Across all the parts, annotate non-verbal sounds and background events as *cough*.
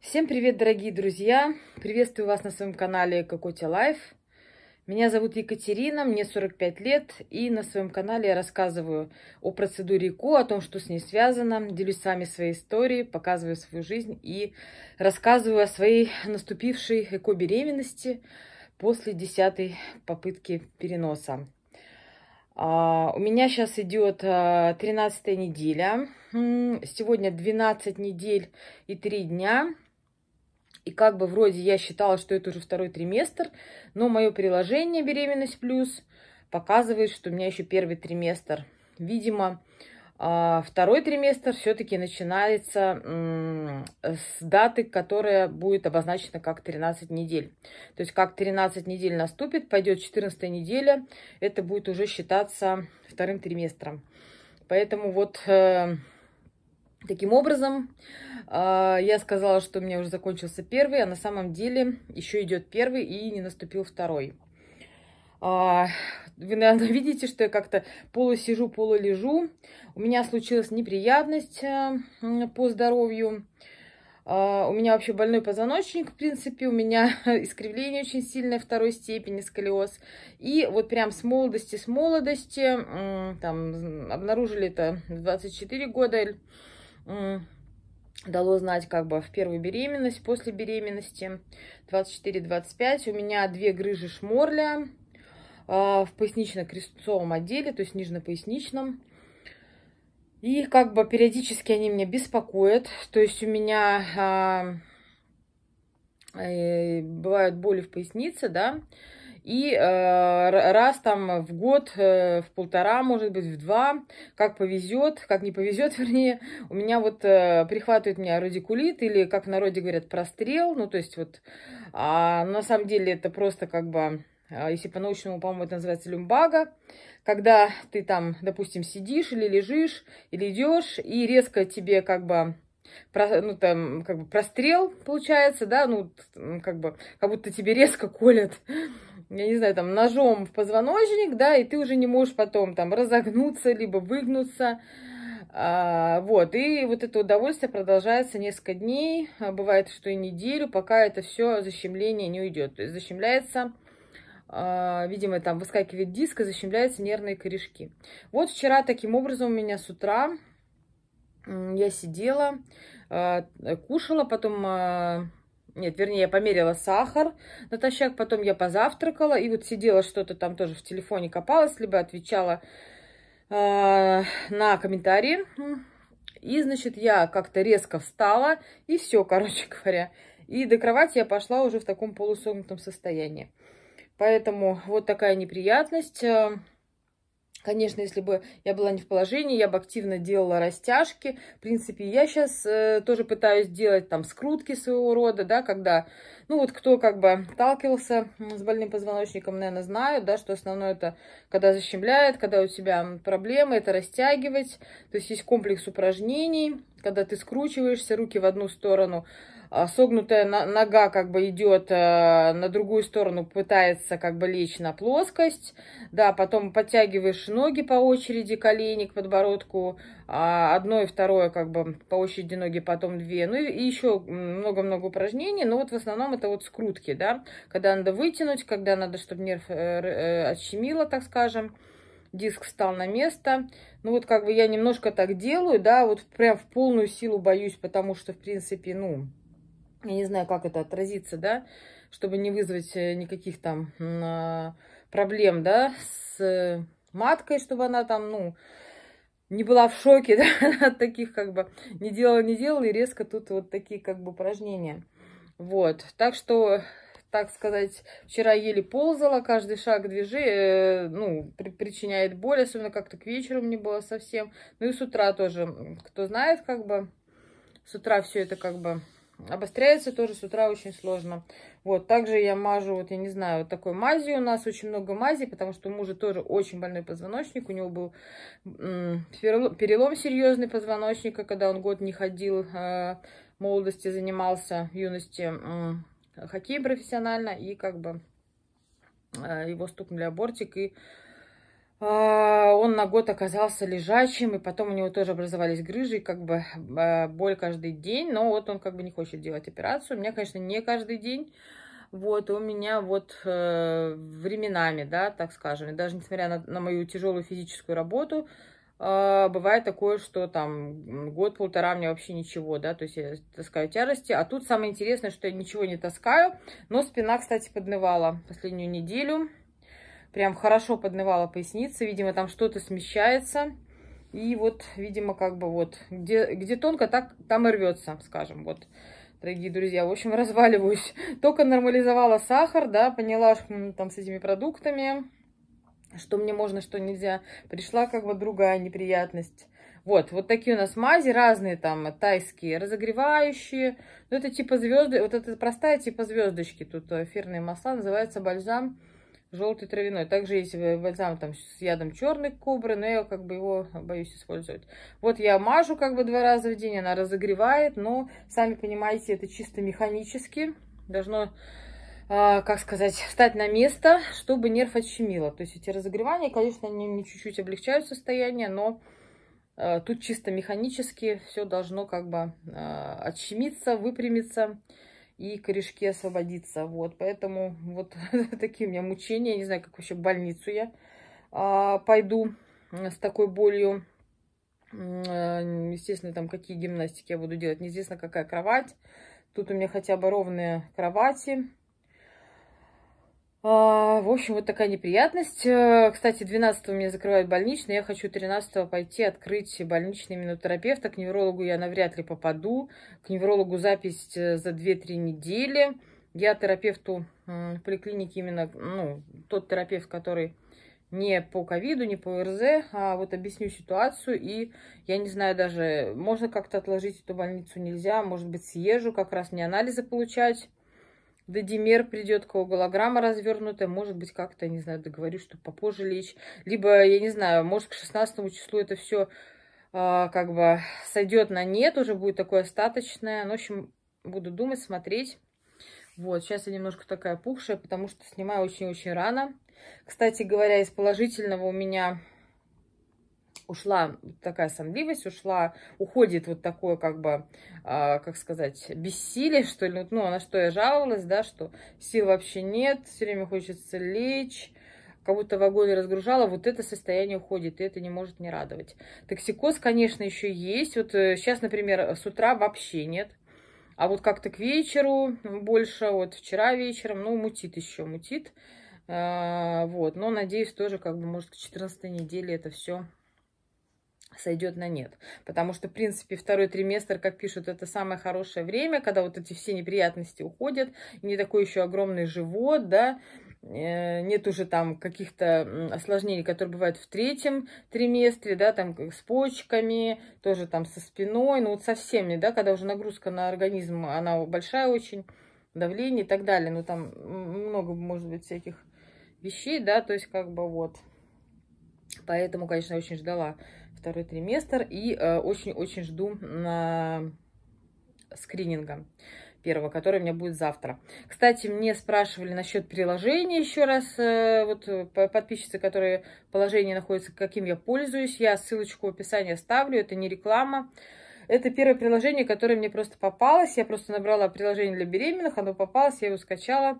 Всем привет, дорогие друзья! Приветствую вас на своем канале Кокотя Лайф. Меня зовут Екатерина, мне 45 лет, и на своем канале я рассказываю о процедуре ИКО, о том, что с ней связано, делюсь с вами своей историей, показываю свою жизнь и рассказываю о своей наступившей ЭКО-беременности после десятой попытки переноса. А, у меня сейчас идет uh, 13 неделя. Сегодня 12 недель и 3 дня. И как бы вроде я считала, что это уже второй триместр, но мое приложение «Беременность плюс» показывает, что у меня еще первый триместр. Видимо, а, второй триместр все-таки начинается с даты, которая будет обозначена как 13 недель. То есть как 13 недель наступит, пойдет 14 неделя, это будет уже считаться вторым триместром. Поэтому вот э, Таким образом, а, я сказала, что у меня уже закончился первый, а на самом деле еще идет первый и не наступил второй. А, вы, наверное, *laughs* видите, что я как-то полусижу, полулежу. У меня случилась неприятность э, по здоровью. А, у меня вообще больной позвоночник, в принципе, у меня *laughs* искривление очень сильное второй степени, сколиоз. И вот прям с молодости, с молодости, там, обнаружили это 24 года, дало знать как бы в первую беременность, после беременности 24-25. У меня две грыжи шморля а, в пояснично-крестцовом отделе, то есть нижно И как бы периодически они меня беспокоят. То есть у меня а, э, бывают боли в пояснице, да, и э, раз там в год, э, в полтора, может быть, в два, как повезет, как не повезет, *laughs* вернее, у меня вот э, прихватывает меня радикулит или, как в народе говорят, прострел. Ну, то есть вот, а, на самом деле это просто как бы, а, если по-научному, по-моему, это называется люмбага, когда ты там, допустим, сидишь или лежишь, или идешь, и резко тебе как бы про, ну, там, как бы прострел получается, да, ну, как бы, как будто тебе резко колят я не знаю, там, ножом в позвоночник, да, и ты уже не можешь потом там разогнуться, либо выгнуться. А, вот, и вот это удовольствие продолжается несколько дней, а бывает, что и неделю, пока это все защемление не уйдет. То есть защемляется, а, видимо, там выскакивает диск и защемляются нервные корешки. Вот вчера таким образом у меня с утра я сидела, а, кушала, потом а, нет, вернее, я померила сахар натощак, потом я позавтракала и вот сидела что-то там тоже в телефоне копалась, либо отвечала э, на комментарии. И, значит, я как-то резко встала, и все, короче *laughs* говоря. И до кровати я пошла уже в таком полусогнутом состоянии. Поэтому вот такая неприятность. Э, Конечно, если бы я была не в положении, я бы активно делала растяжки. В принципе, я сейчас э, тоже пытаюсь делать там скрутки своего рода, да, когда, ну вот кто как бы сталкивался с больным позвоночником, наверное, знают, да, что основное это когда защемляет, когда у тебя проблемы, это растягивать. То есть есть комплекс упражнений, когда ты скручиваешься, руки в одну сторону, а, согнутая нога как бы идет э, на другую сторону, пытается как бы лечь на плоскость, да, потом подтягиваешь ноги по очереди, колени к подбородку, а, одно и второе как бы по очереди ноги, потом две, ну и еще много-много упражнений, но вот в основном это вот скрутки, да, когда надо вытянуть, когда надо, чтобы нерв э, э, отщемило, так скажем, диск встал на место. Ну вот как бы я немножко так делаю, да, вот прям в полную силу боюсь, потому что, в принципе, ну, я не знаю, как это отразится, да, чтобы не вызвать э, никаких там а, проблем, да, с маткой, чтобы она там, ну, не была в шоке *laughs* да, от таких как бы не делала, не делала, и резко тут вот такие как бы упражнения. Вот, так что, так сказать, вчера еле ползала, каждый шаг движи, э, ну, при, причиняет боль, особенно как-то к вечеру мне было совсем. Ну и с утра тоже, кто знает, как бы, с утра все это как бы Обостряется тоже с утра очень сложно. Вот, также я мажу, вот я не знаю, вот такой мази У нас очень много мази, потому что у мужа тоже очень больной позвоночник. У него был перелом серьезный позвоночника, когда он год не ходил, а, в молодости занимался, в юности хоккеем профессионально. И как бы а, его стукнули абортик и а, он на год оказался лежачим, и потом у него тоже образовались грыжи, и как бы а, боль каждый день, но вот он как бы не хочет делать операцию. У меня, конечно, не каждый день, вот, у меня вот э, временами, да, так скажем, даже несмотря на, на мою тяжелую физическую работу, э, бывает такое, что там год-полтора мне вообще ничего, да, то есть я таскаю тяжести, а тут самое интересное, что я ничего не таскаю, но спина, кстати, поднывала последнюю неделю, прям хорошо поднывала поясница, видимо, там что-то смещается. И вот, видимо, как бы вот, где, где тонко, так там и рвется, скажем, вот, дорогие друзья. В общем, *laughs* разваливаюсь. Только нормализовала сахар, да, поняла там с этими продуктами, что мне можно, что нельзя. Пришла как бы другая неприятность. Вот, вот такие у нас мази, разные там тайские, разогревающие. Ну, это типа звезды, вот это простая типа звездочки. Тут эфирные масла, называется бальзам желтый травяной. Также есть э, бальзам там с ядом черной кубры, но я как бы его боюсь использовать. Вот я мажу как бы два раза в день, она разогревает, но, сами понимаете, это чисто механически. Должно, э, как сказать, встать на место, чтобы нерв отщемило. То есть эти разогревания, конечно, они чуть-чуть облегчают состояние, но э, тут чисто механически все должно как бы э, отщемиться, выпрямиться, и корешки освободиться. Вот, поэтому вот *laughs* такие у меня мучения. Не знаю, как вообще в больницу я а, пойду с такой болью. Э, естественно, там какие гимнастики я буду делать. Неизвестно, какая кровать. Тут у меня хотя бы ровные кровати. А, в общем, вот такая неприятность. Э, кстати, 12 мне закрывают больничный. Я хочу 13 пойти открыть больничный иммунотерапевта. К неврологу я навряд ли попаду. К неврологу запись э, за 2-3 недели. Я терапевту в поликлинике именно, ну, тот терапевт, который не по ковиду, не по РЗ, а вот объясню ситуацию, и я не знаю даже, можно как-то отложить эту больницу, нельзя, может быть, съезжу, как раз мне анализы получать, Додимер придет, кого голограмма развернутая, может быть, как-то, не знаю, договорюсь, чтобы попозже лечь. Либо, я не знаю, может, к 16 числу это все э, а, как бы сойдет на нет, уже будет такое остаточное. Ну, в общем, буду думать, смотреть. Вот, сейчас я немножко такая пухшая, потому что снимаю очень-очень рано. Кстати говоря, из положительного у меня ушла такая сонливость, ушла, уходит вот такое как бы, а, как сказать, бессилие, что ли. Ну, на что я жаловалась, да, что сил вообще нет, все время хочется лечь, как будто вагоны разгружала, вот это состояние уходит, и это не может не радовать. Токсикоз, конечно, еще есть. Вот сейчас, э, например, с утра вообще нет. А вот как-то к вечеру больше, вот вчера вечером, ну, мутит еще, мутит. А, вот, но надеюсь тоже, как бы, может, к 14 неделе это все сойдет на нет. Потому что, в принципе, второй триместр, как пишут, это самое хорошее время, когда вот эти все неприятности уходят, не такой еще огромный живот, да, э, нет уже там каких-то осложнений, которые бывают в третьем триместре, да, там с почками, тоже там со спиной, ну вот совсем не, да, когда уже нагрузка на организм, она большая очень, давление и так далее, ну там много, может быть, всяких вещей, да, то есть как бы вот. Поэтому, конечно, я очень ждала второй триместр и э, очень-очень э, жду э, скрининга первого, который у меня будет завтра. Кстати, мне спрашивали насчет приложения еще раз, э, вот э, подписчицы, которые положение находится, каким я пользуюсь. Я ссылочку в описании оставлю, это не реклама. Это первое приложение, которое мне просто попалось. Я просто набрала приложение для беременных, оно попалось, я его скачала.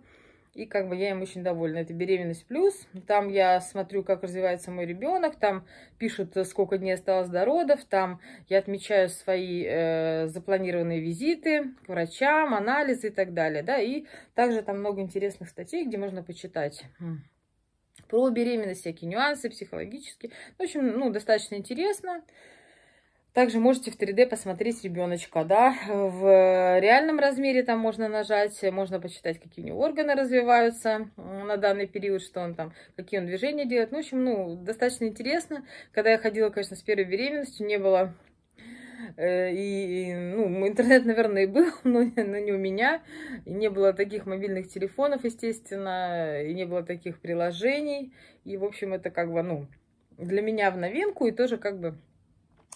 И как бы я им очень довольна. Это беременность плюс. Там я смотрю, как развивается мой ребенок. Там пишут, э, сколько дней осталось до родов. Там я отмечаю свои э, запланированные визиты к врачам, анализы и так далее. Да? И также там много интересных статей, где можно почитать про беременность, всякие нюансы психологические. В общем, ну, достаточно интересно. Также можете в 3D посмотреть ребеночка, да, в реальном размере там можно нажать, можно почитать, какие у него органы развиваются на данный период, что он там, какие он движения делает. Ну, в общем, ну, достаточно интересно. Когда я ходила, конечно, с первой беременностью, не было э, и, ну, интернет, наверное, и был, *laughs* но, но не у меня. И не было таких мобильных телефонов, естественно, и не было таких приложений. И, в общем, это как бы, ну, для меня в новинку и тоже как бы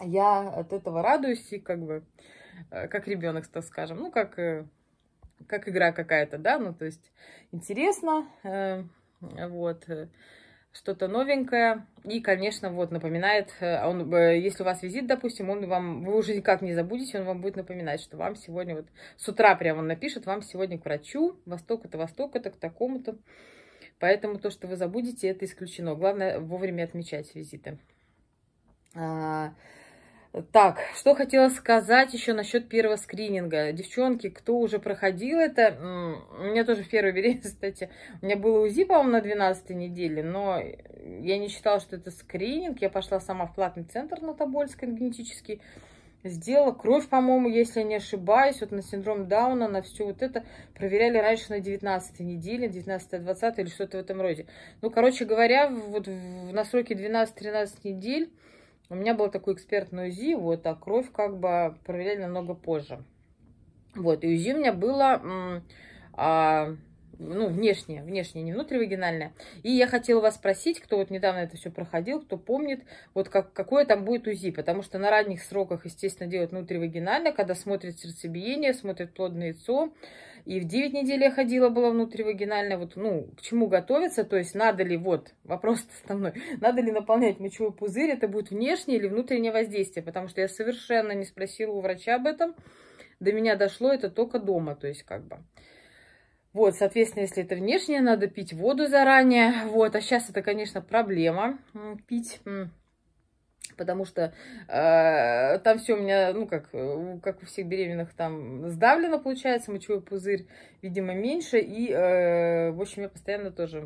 я от этого радуюсь и как бы, э, как ребенок, так скажем, ну, как, э, как игра какая-то, да, ну, то есть интересно, эм, вот, э, что-то новенькое. И, конечно, вот напоминает, а он, если у вас визит, допустим, он вам, вы уже никак не забудете, он вам будет напоминать, что вам сегодня вот с утра прямо он напишет, вам сегодня к врачу, восток это восток это к такому-то. Поэтому то, что вы забудете, это исключено. Главное вовремя отмечать визиты. А, так, что хотела сказать еще насчет первого скрининга. Девчонки, кто уже проходил это, у меня тоже в первой беременности, *laughs* кстати, у меня было УЗИ, по-моему, на 12 неделе, но я не считала, что это скрининг. Я пошла сама в платный центр на Тобольской генетический, сделала кровь, по-моему, если я не ошибаюсь, вот на синдром Дауна, на все вот это. Проверяли раньше на 19 неделе, 19-20 или что-то в этом роде. Ну, короче говоря, вот на сроке 12-13 недель у меня был такой экспертный УЗИ, вот, а кровь как бы проверяли намного позже. Вот, и УЗИ у меня было а, ну, внешнее, внешнее, не внутривагинальное. И я хотела вас спросить, кто вот недавно это все проходил, кто помнит, вот как, какое там будет УЗИ, потому что на ранних сроках, естественно, делают внутривагинально, когда смотрят сердцебиение, смотрят плодное яйцо, и в 9 недель я ходила, была внутривагинально, вот, ну, к чему готовиться, то есть надо ли, вот, *laughs* вопрос основной, надо ли наполнять мочевой пузырь, это будет внешнее или внутреннее воздействие, потому что я совершенно не спросила у врача об этом, до меня дошло это только дома, то есть как бы. Вот, соответственно, если это внешнее, надо пить воду заранее. Вот, а сейчас это, конечно, проблема пить потому что э, там все у меня, ну, как, э, как у всех беременных, там сдавлено, получается, мочевой пузырь, видимо, меньше, и, э, в общем, я постоянно тоже,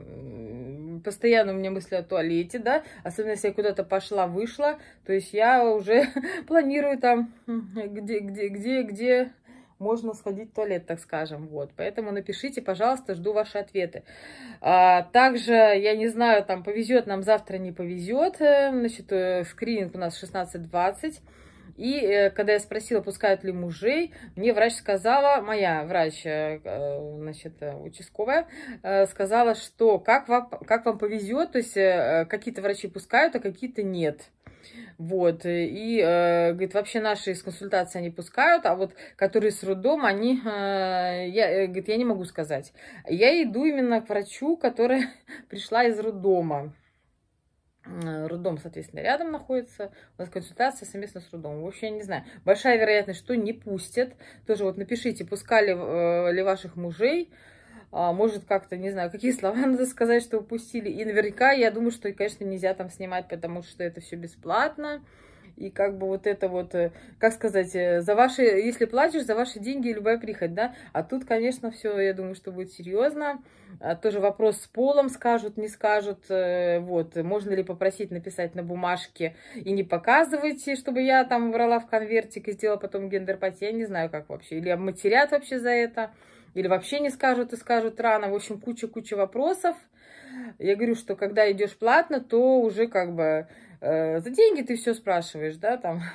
постоянно у меня мысли о туалете, да, особенно если я куда-то пошла, вышла, то есть я уже *laughs* планирую там, где, где, где, где можно сходить в туалет, так скажем. Вот. Поэтому напишите, пожалуйста, жду ваши ответы. А, также, я не знаю, там повезет нам завтра, не повезет. Эм, значит, э, скрининг у нас 16.20. И э, когда я спросила, пускают ли мужей, мне врач сказала, моя врач, э, значит, участковая, сказала, что как вам, как вам повезет, то есть какие-то врачи пускают, а какие-то нет. Вот, э, и, э, говорит, вообще наши из консультации они пускают, а вот которые с родом они, э, я, э, говорит, я не могу сказать. Я иду именно к врачу, которая *laughs* пришла из роддома. Э, роддом, соответственно, рядом находится. У нас консультация совместно с роддомом. Вообще я не знаю. Большая вероятность, что не пустят. Тоже вот напишите, пускали э, ли ваших мужей а, может как-то, не знаю, какие слова *laughs* надо сказать, что упустили. И наверняка, я думаю, что, конечно, нельзя там снимать, потому что это все бесплатно. И как бы вот это вот, э, как сказать, э, за ваши, если платишь, за ваши деньги любая прихоть, да? А тут, конечно, все, я думаю, что будет серьезно. А, тоже вопрос с полом скажут, не скажут. Э, вот, можно ли попросить написать на бумажке и не показывать, чтобы я там брала в конвертик и сделала потом гендер -пати? Я не знаю, как вообще. Или матерят вообще за это. Или вообще не скажут и скажут рано. В общем, куча-куча вопросов. Я говорю, что когда идешь платно, то уже как бы э, за деньги ты все спрашиваешь, да, там. *laughs*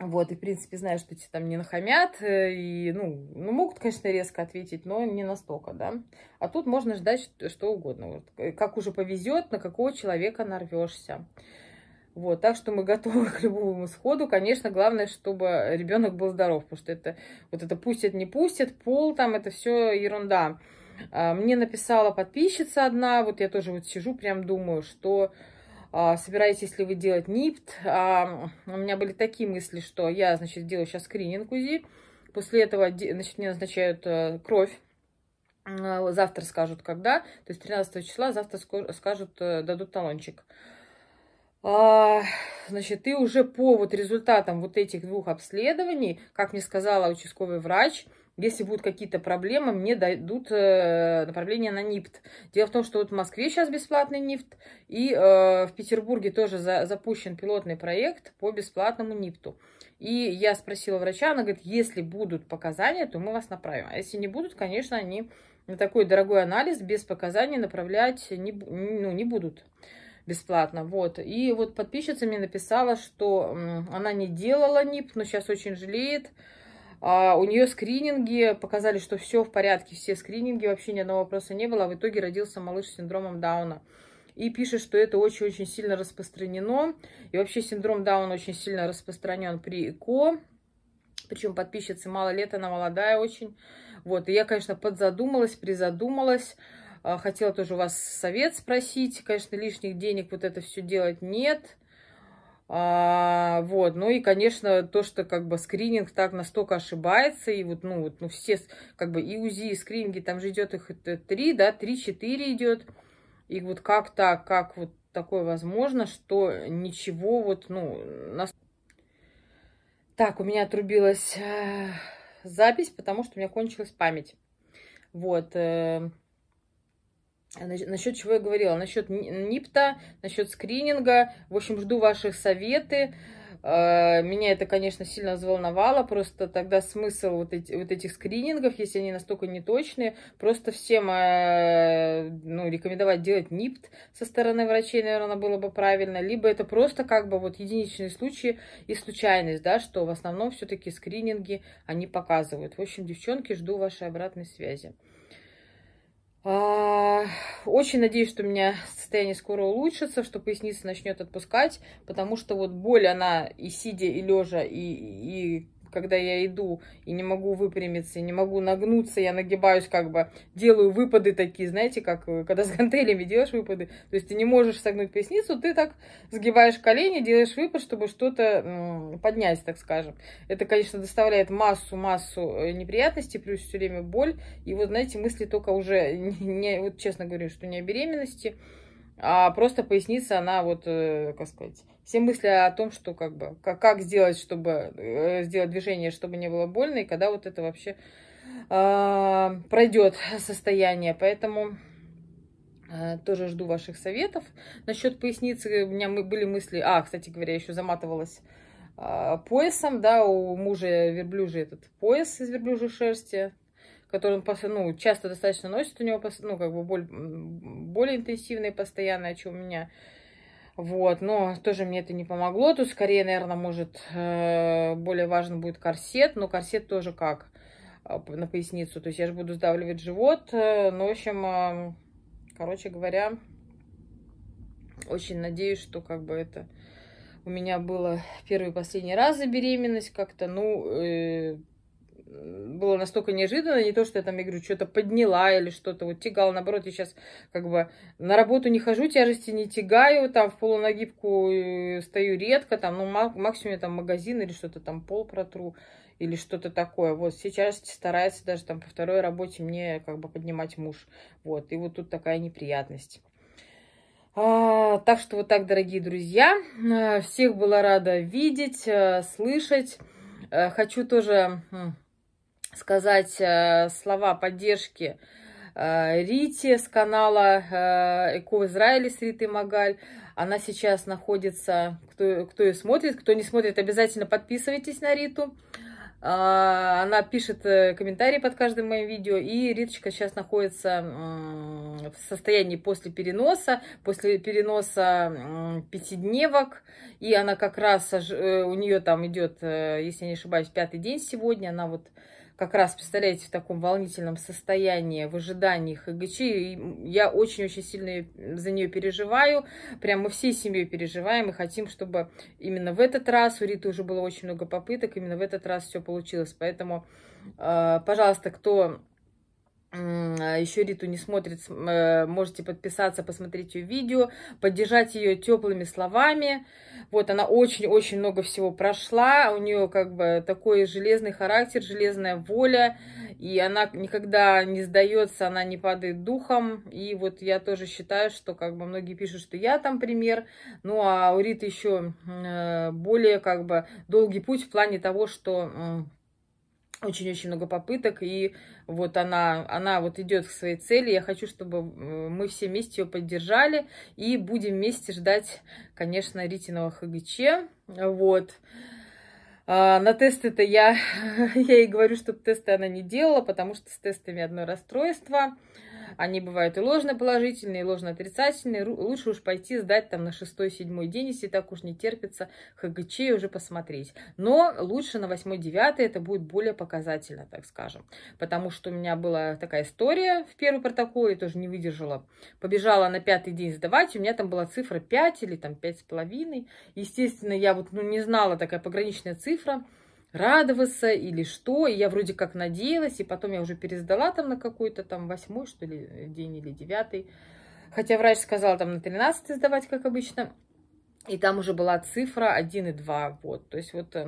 Вот, и, в принципе, знаешь, что тебе там не нахамят, э, и, ну, ну, могут, конечно, резко ответить, но не настолько, да. А тут можно ждать что угодно, вот, э, как уже повезет, на какого человека нарвешься. Вот, так что мы готовы *laughs* к любому исходу. Конечно, главное, чтобы ребенок был здоров, потому что это вот это пустит, не пустит, пол там, это все ерунда. А, мне написала подписчица одна, вот я тоже вот сижу, прям думаю, что а, собираетесь ли вы делать НИПТ. А, у меня были такие мысли, что я, значит, делаю сейчас скрининг УЗИ, после этого, значит, мне назначают э, кровь, э, завтра скажут когда, то есть 13 числа завтра скажут, э, дадут талончик. А, значит, и уже по вот результатам вот этих двух обследований, как мне сказала участковый врач, если будут какие-то проблемы, мне дадут э, направление на НИПТ. Дело в том, что вот в Москве сейчас бесплатный НИПТ, и э, в Петербурге тоже за, запущен пилотный проект по бесплатному НИПТу. И я спросила врача, она говорит, если будут показания, то мы вас направим. А если не будут, конечно, они на такой дорогой анализ без показаний направлять не, ну, не будут бесплатно. Вот. И вот подписчица мне написала, что она не делала НИП, но сейчас очень жалеет. А у нее скрининги показали, что все в порядке, все скрининги, вообще ни одного вопроса не было. А в итоге родился малыш с синдромом Дауна. И пишет, что это очень-очень сильно распространено. И вообще синдром Дауна очень сильно распространен при ЭКО. Причем подписчицы мало лет, она молодая очень. Вот, и я, конечно, подзадумалась, призадумалась. А, хотела тоже у вас совет спросить. Конечно, лишних денег вот это все делать нет. А, вот, ну и, конечно, то, что как бы скрининг так настолько ошибается, и вот, ну, вот, ну, все, как бы и УЗИ, и скрининги, там же идет их э, три, да, три-четыре идет, и вот как так, как вот такое возможно, что ничего вот, ну, нас... Так, у меня отрубилась э, запись, потому что у меня кончилась память. Вот, э, Насчет чего я говорила, насчет НИПТа, насчет скрининга. В общем, жду ваших советы. Э, меня это, конечно, сильно взволновало. Просто тогда смысл вот, эти, вот этих скринингов, если они настолько неточные, просто всем э, ну, рекомендовать делать НИПТ со стороны врачей, наверное, было бы правильно. Либо это просто как бы вот единичные случаи и случайность, да, что в основном все-таки скрининги они показывают. В общем, девчонки, жду вашей обратной связи. А, очень надеюсь, что у меня состояние скоро улучшится, что поясница начнет отпускать, потому что вот боль, она и сидя, и лежа, и, и когда я иду и не могу выпрямиться, не могу нагнуться, я нагибаюсь как бы, делаю выпады такие, знаете, как э, когда с гантелями делаешь выпады, то есть ты не можешь согнуть поясницу, ты так сгибаешь колени, делаешь выпад, чтобы что-то поднять, так скажем. Это, конечно, доставляет массу-массу э, неприятностей, плюс все время боль, и вот, знаете, мысли только уже, *laughs* не, вот честно говорю, что не о беременности, а просто поясница, она вот, э, как сказать, все мысли о том, что как бы, как, как сделать, чтобы э, сделать движение, чтобы не было больно, и когда вот это вообще э, а, пройдет состояние. Поэтому э, тоже жду ваших советов. Насчет поясницы у меня мы, были мысли, а, кстати говоря, еще заматывалась э, поясом, да, у мужа верблюжий этот пояс из верблюжьей шерсти, который он ну, часто достаточно носит, у него ну, как бы боль, более интенсивная и постоянная, чем у меня. Вот, но тоже мне это не помогло. Тут скорее, наверное, может, э, более важен будет корсет, но корсет тоже как э, на поясницу. То есть я же буду сдавливать живот. Ну, в общем, короче говоря, очень надеюсь, что как бы это у меня было первый и последний раз за беременность как-то. Ну, было настолько неожиданно, не то, что я там, я говорю, что-то подняла или что-то вот тягала, наоборот, я сейчас как бы на работу не хожу, тяжести не тягаю, там в полунагибку э, стою редко, там, ну, максимум я там магазин или что-то там пол протру или что-то такое. Вот сейчас старается даже там по второй работе мне как бы поднимать муж. Вот, и вот тут такая неприятность. А, так что вот так, дорогие друзья, э, всех была рада видеть, э, слышать. Хочу тоже сказать э, слова поддержки э, Рите с канала э, Эко Израиль с Ритой Магаль. Она сейчас находится, кто, кто ее смотрит, кто не смотрит, обязательно подписывайтесь на Риту. Она пишет комментарии под каждым моим видео, и Риточка сейчас находится в состоянии после переноса, после переноса пятидневок, и она как раз, у нее там идет, если не ошибаюсь, пятый день сегодня, она вот как раз, представляете, в таком волнительном состоянии, в ожидании ХГЧ. И я очень-очень сильно за нее переживаю. Прям мы всей семьей переживаем и хотим, чтобы именно в этот раз, у Риты уже было очень много попыток, именно в этот раз все получилось. Поэтому, э, пожалуйста, кто а еще Риту не смотрит, э, можете подписаться, посмотреть ее видео, поддержать ее теплыми словами. Вот, она очень-очень много всего прошла, у нее как бы такой железный характер, железная воля, и она никогда не сдается, она не падает духом. И вот я тоже считаю, что как бы многие пишут, что я там пример, ну а у Риты еще э, более как бы долгий путь в плане того, что очень-очень много попыток, и вот она, она вот идет к своей цели. Я хочу, чтобы э, мы все вместе ее поддержали, и будем вместе ждать, конечно, Ритиного ХГЧ. Вот. А, на тесты-то я, *laughs* я ей говорю, чтобы тесты она не делала, потому что с тестами одно расстройство. Они бывают и ложно положительные, и ложно отрицательные. Лучше уж пойти сдать там на шестой-седьмой день, если так уж не терпится, ХГЧ уже посмотреть. Но лучше на восьмой-девятый это будет более показательно, так скажем. Потому что у меня была такая история в первом протоколе, тоже не выдержала. Побежала на пятый день сдавать, у меня там была цифра 5 или там 5,5. Естественно, я вот ну, не знала, такая пограничная цифра – радоваться или что. И я вроде как надеялась, и потом я уже пересдала там на какой-то там восьмой, что ли, день или девятый. Хотя врач сказал там на 13 сдавать, как обычно. И там уже была цифра 1 и 2. Вот. То есть вот э,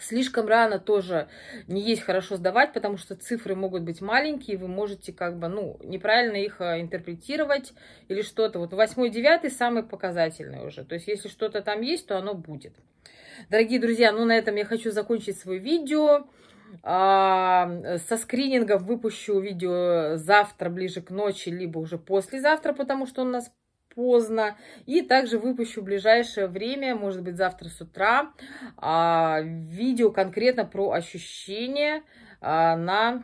Слишком рано тоже не есть хорошо сдавать, потому что цифры могут быть маленькие, вы можете как бы, ну, неправильно их э, интерпретировать или что-то. Вот восьмой, девятый самый показательный уже. То есть, если что-то там есть, то оно будет. Дорогие друзья, ну на этом я хочу закончить свое видео. Со скринингов выпущу видео завтра, ближе к ночи, либо уже послезавтра, потому что у нас поздно. И также выпущу в ближайшее время, может быть, завтра с утра, а, видео конкретно про ощущения а, на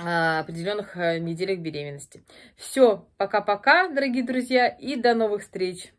а, определенных э, неделях беременности. Все, пока-пока, дорогие друзья, и до новых встреч!